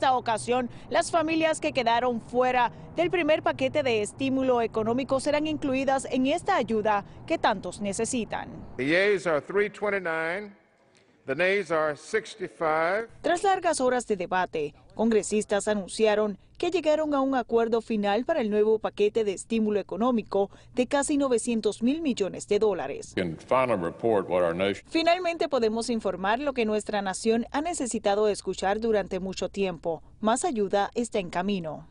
esta ocasión, las familias que quedaron fuera del primer paquete de estímulo económico serán incluidas en esta ayuda que tantos necesitan. Tras largas horas de debate, congresistas anunciaron que llegaron a un acuerdo final para el nuevo paquete de estímulo económico de casi 900 mil millones de dólares. Finalmente podemos informar lo que nuestra nación ha necesitado escuchar durante mucho tiempo. Más ayuda está en camino.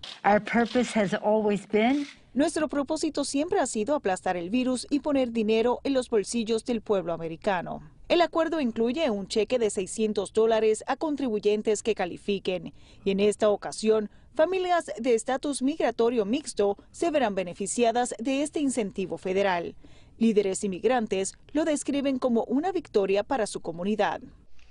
nuestro propósito siempre ha sido aplastar el virus y poner dinero en los bolsillos del pueblo americano. El acuerdo incluye un cheque de 600 dólares a contribuyentes que califiquen y en esta ocasión familias de estatus migratorio mixto se verán beneficiadas de este incentivo federal. Líderes inmigrantes lo describen como una victoria para su comunidad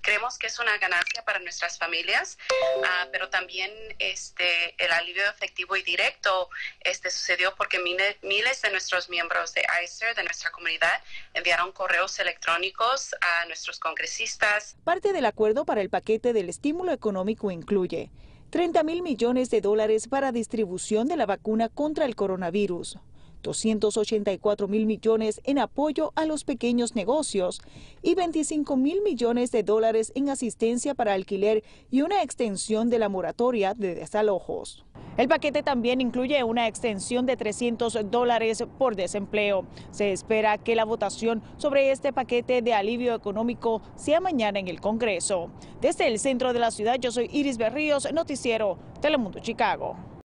creemos que es una ganancia para nuestras familias, ah, pero también este, el alivio efectivo y directo este, sucedió porque miles de nuestros miembros de ICER, de nuestra comunidad, enviaron correos electrónicos a nuestros congresistas. Parte del acuerdo para el paquete del estímulo económico incluye 30 mil millones de dólares para distribución de la vacuna contra el coronavirus 284 mil millones en apoyo a los pequeños negocios y 25 mil millones de dólares en asistencia para alquiler y una extensión de la moratoria de desalojos. El paquete también incluye una extensión de 300 dólares por desempleo. Se espera que la votación sobre este paquete de alivio económico sea mañana en el Congreso. Desde el centro de la ciudad, yo soy Iris Berríos, Noticiero Telemundo Chicago.